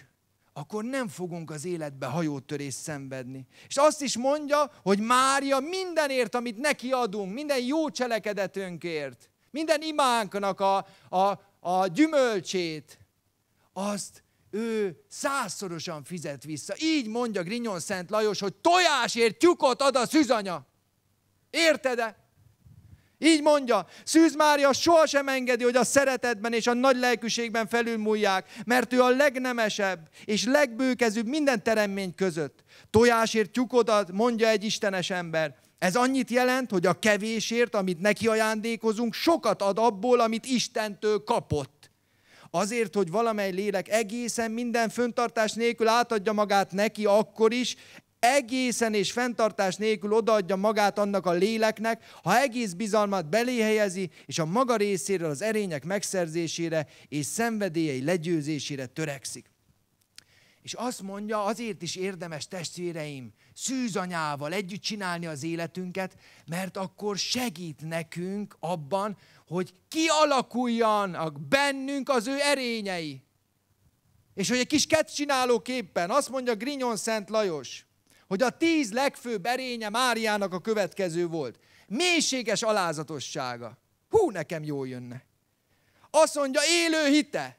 akkor nem fogunk az életbe hajótörés szenvedni. És azt is mondja, hogy Mária mindenért, amit neki adunk, minden jó cselekedetünkért, minden imánknak a, a, a gyümölcsét, azt ő százszorosan fizet vissza. Így mondja Grinyon Szent Lajos, hogy tojásért tyukot ad a szűzanya. Érted-e? Így mondja, Szűz Mária sohasem engedi, hogy a szeretetben és a nagy lelkűségben felülmúlják, mert ő a legnemesebb és legbőkezűbb minden teremmény között. Tojásért ad. mondja egy istenes ember. Ez annyit jelent, hogy a kevésért, amit neki ajándékozunk, sokat ad abból, amit Istentől kapott azért, hogy valamely lélek egészen minden föntartás nélkül átadja magát neki akkor is, egészen és fenntartás nélkül odaadja magát annak a léleknek, ha egész bizalmat belé helyezi, és a maga részéről az erények megszerzésére és szenvedélyei legyőzésére törekszik. És azt mondja, azért is érdemes testvéreim szűzanyával együtt csinálni az életünket, mert akkor segít nekünk abban, hogy kialakuljanak bennünk az ő erényei. És hogy egy kis kett csinálóképpen, azt mondja Grignon Szent Lajos, hogy a tíz legfőbb erénye Máriának a következő volt. Mélységes alázatossága. Hú, nekem jól jönne. Azt mondja, élő hite.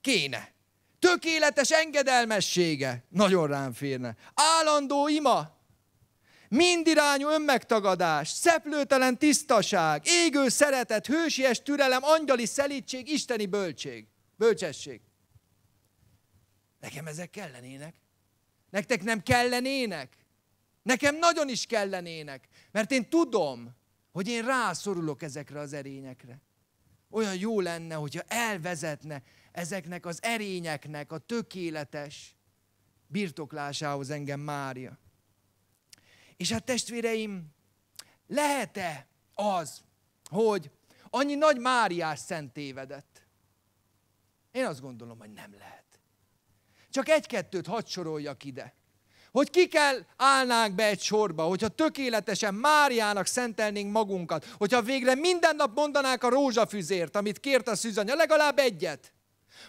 Kéne. Tökéletes engedelmessége, nagyon rám férne. Állandó ima, mindirányú önmegtagadás, szeplőtelen tisztaság, égő szeretet, hősies türelem, angyali szelítség, isteni bölcség, bölcsesség. Nekem ezek kellenének. Nektek nem kellenének. Nekem nagyon is kellenének, mert én tudom, hogy én rászorulok ezekre az erényekre. Olyan jó lenne, hogyha elvezetne ezeknek az erényeknek a tökéletes birtoklásához engem Mária. És hát testvéreim, lehet-e az, hogy annyi nagy Máriás szent tévedett? Én azt gondolom, hogy nem lehet. Csak egy-kettőt hadd soroljak ide. Hogy ki kell állnánk be egy sorba, hogyha tökéletesen Máriának szentelnénk magunkat, hogyha végre minden nap mondanák a rózsafüzért, amit kért a szűzanya, legalább egyet.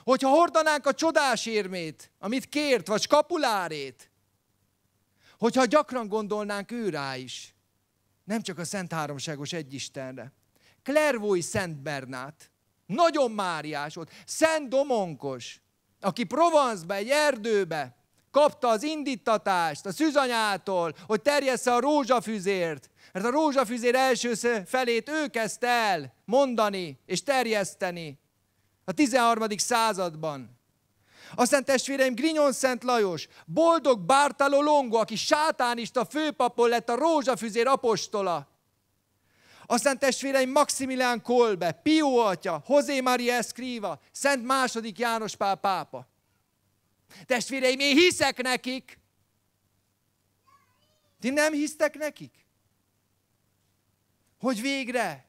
Hogyha hordanánk a csodás érmét, amit kért, vagy kapulárét, hogyha gyakran gondolnánk ő rá is, nem csak a Szent Háromságos Egyistenre. Klervói Szent Bernát, nagyon Máriás volt, Szent Domonkos, aki Provencebe, egy erdőbe kapta az indítatást a szüzanyától, hogy terjessze a rózsafüzért, mert a rózsafüzér első felét ő kezdte el mondani és terjeszteni a 13. században. Aztán testvéreim, Grignon Szent Lajos, boldog Bártaló Longo, aki sátánista főpapon lett a rózsafüzér apostola. Aztán testvéreim, Maximilian Kolbe, Pio atya, José Maria Escriva, Szent második János Pál pápa. Testvéreim, én hiszek nekik. Ti nem hisztek nekik? Hogy végre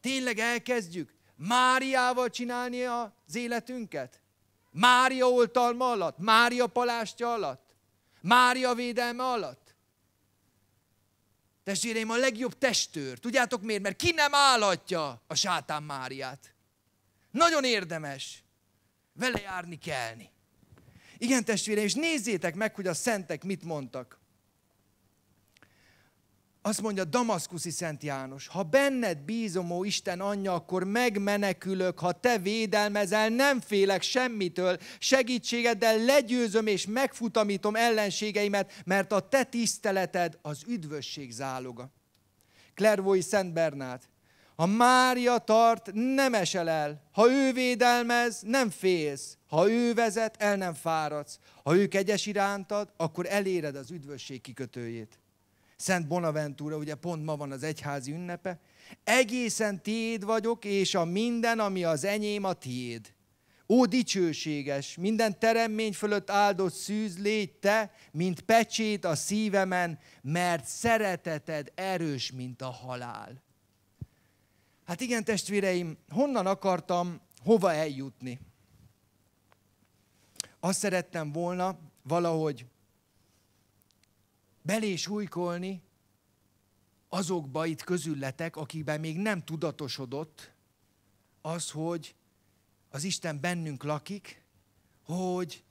tényleg elkezdjük Máriával csinálni az életünket? Mária oltalma alatt? Mária palástja alatt? Mária védelme alatt? Testvéreim, a legjobb testőr. Tudjátok miért? Mert ki nem állatja a sátán Máriát. Nagyon érdemes vele járni kellni. Igen, testvéreim, és nézzétek meg, hogy a szentek mit mondtak. Azt mondja Damaszkuszi Szent János, ha benned bízom, ó Isten anyja, akkor megmenekülök, ha te védelmezel, nem félek semmitől, segítségeddel legyőzöm és megfutamítom ellenségeimet, mert a te tiszteleted az üdvösség záloga. Klervói Szent Bernát, ha Mária tart, nem esel el. Ha ő védelmez, nem félsz. Ha ő vezet, el nem fáradsz. Ha ők egyes irántad, akkor eléred az üdvösség kikötőjét. Szent Bonaventura, ugye pont ma van az egyházi ünnepe, egészen tiéd vagyok, és a minden, ami az enyém, a tiéd. Ó, dicsőséges, minden teremmény fölött áldott szűz légy te, mint pecsét a szívemen, mert szereteted erős, mint a halál. Hát igen, testvéreim, honnan akartam hova eljutni? Azt szerettem volna valahogy belé súlykolni azokba itt közülletek, akikben még nem tudatosodott az, hogy az Isten bennünk lakik, hogy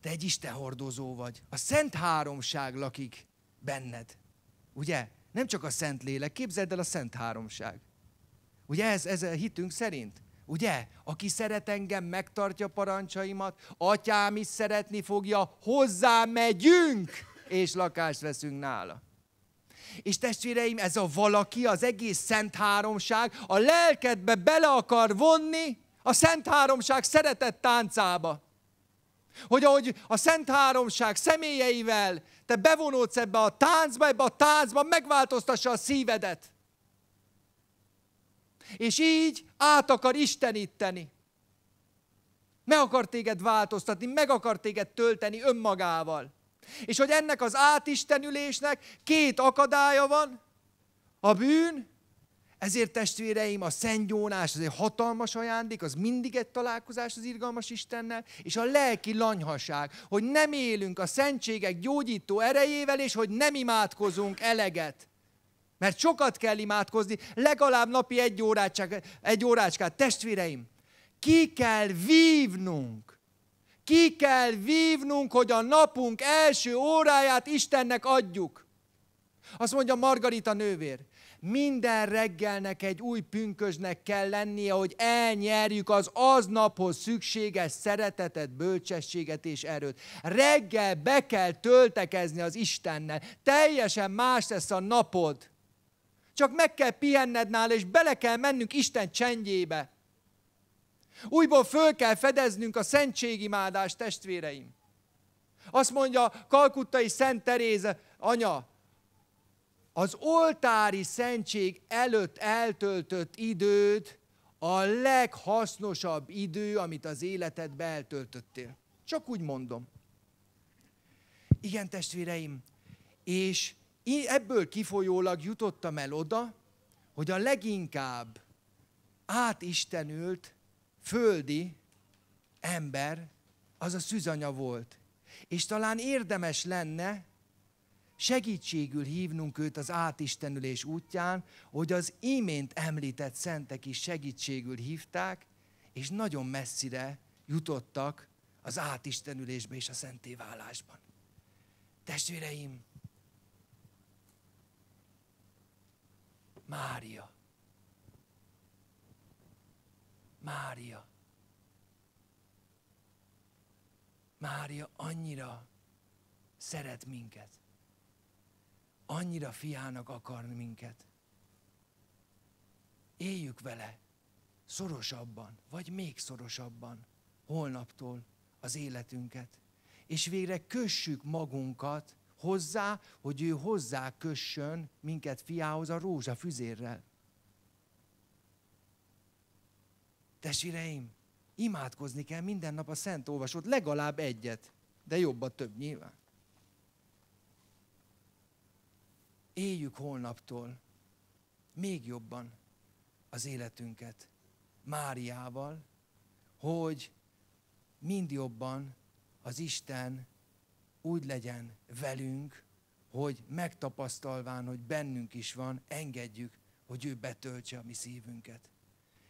te egy Isten hordozó vagy. A Szent Háromság lakik benned. Ugye? Nem csak a Szent Lélek, képzeld el a Szent Háromság. Ugye ez, ez a hitünk szerint? Ugye? Aki szeret engem, megtartja parancsaimat, atyám is szeretni fogja, hozzá megyünk! és lakást veszünk nála. És testvéreim, ez a valaki, az egész Szent Háromság a lelkedbe bele akar vonni a Szent Háromság szeretett táncába. Hogy ahogy a Szent Háromság személyeivel te bevonódsz ebbe a táncba, ebbe a táncba megváltoztassa a szívedet. És így át akar isteníteni. Meg akar téged változtatni, meg akar téged tölteni önmagával. És hogy ennek az átistenülésnek két akadálya van, a bűn, ezért testvéreim, a szentgyónás az egy hatalmas ajándék, az mindig egy találkozás az irgalmas Istennel, és a lelki lanyhaság, hogy nem élünk a szentségek gyógyító erejével, és hogy nem imádkozunk eleget. Mert sokat kell imádkozni, legalább napi egy, órácskát, egy órácskát. Testvéreim, ki kell vívnunk ki kell vívnunk, hogy a napunk első óráját Istennek adjuk. Azt mondja Margarita nővér, minden reggelnek egy új pünkösnek kell lennie, hogy elnyerjük az aznaphoz szükséges szeretetet, bölcsességet és erőt. Reggel be kell töltekezni az Istennel. Teljesen más lesz a napod. Csak meg kell pihenned nála, és bele kell mennünk Isten csendjébe. Újból föl kell fedeznünk a szentségimádás testvéreim. Azt mondja Kalkuttai Szent Teréze, anya, az oltári szentség előtt eltöltött időt a leghasznosabb idő, amit az életedbe eltöltöttél. Csak úgy mondom. Igen, testvéreim, és én ebből kifolyólag jutottam el oda, hogy a leginkább átistenült földi ember az a szüzanya volt. És talán érdemes lenne segítségül hívnunk őt az átistenülés útján, hogy az imént említett szentek is segítségül hívták, és nagyon messzire jutottak az átistenülésbe és a szentévállásban. Testvéreim, Mária Mária. Mária annyira szeret minket. Annyira fiának akar minket. Éljük vele szorosabban, vagy még szorosabban holnaptól az életünket. És végre kössük magunkat hozzá, hogy ő hozzá kössön minket fiához a rózsafüzérrel. Tesireim, imádkozni kell minden nap a Szent Olvasót, legalább egyet, de jobb a több nyilván. Éljük holnaptól még jobban az életünket Máriával, hogy mind jobban az Isten úgy legyen velünk, hogy megtapasztalván, hogy bennünk is van, engedjük, hogy ő betöltse a mi szívünket.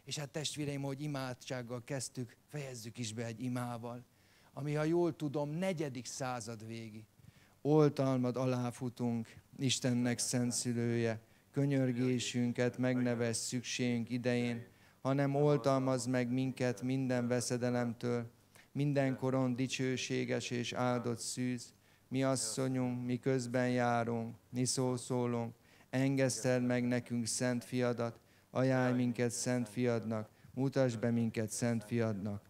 És hát testvéreim, hogy imádsággal kezdtük, fejezzük is be egy imával, ami, ha jól tudom, negyedik század végi. Oltalmad alá futunk, Istennek szentszülője, könyörgésünket megnevez szükségünk idején, hanem oltalmaz meg minket minden veszedelemtől, mindenkoron dicsőséges és áldott szűz, mi asszonyunk, mi közben járunk, mi szószólunk, engeszted meg nekünk szent fiadat, ajánlj minket szent fiadnak, mutasd be minket szent fiadnak,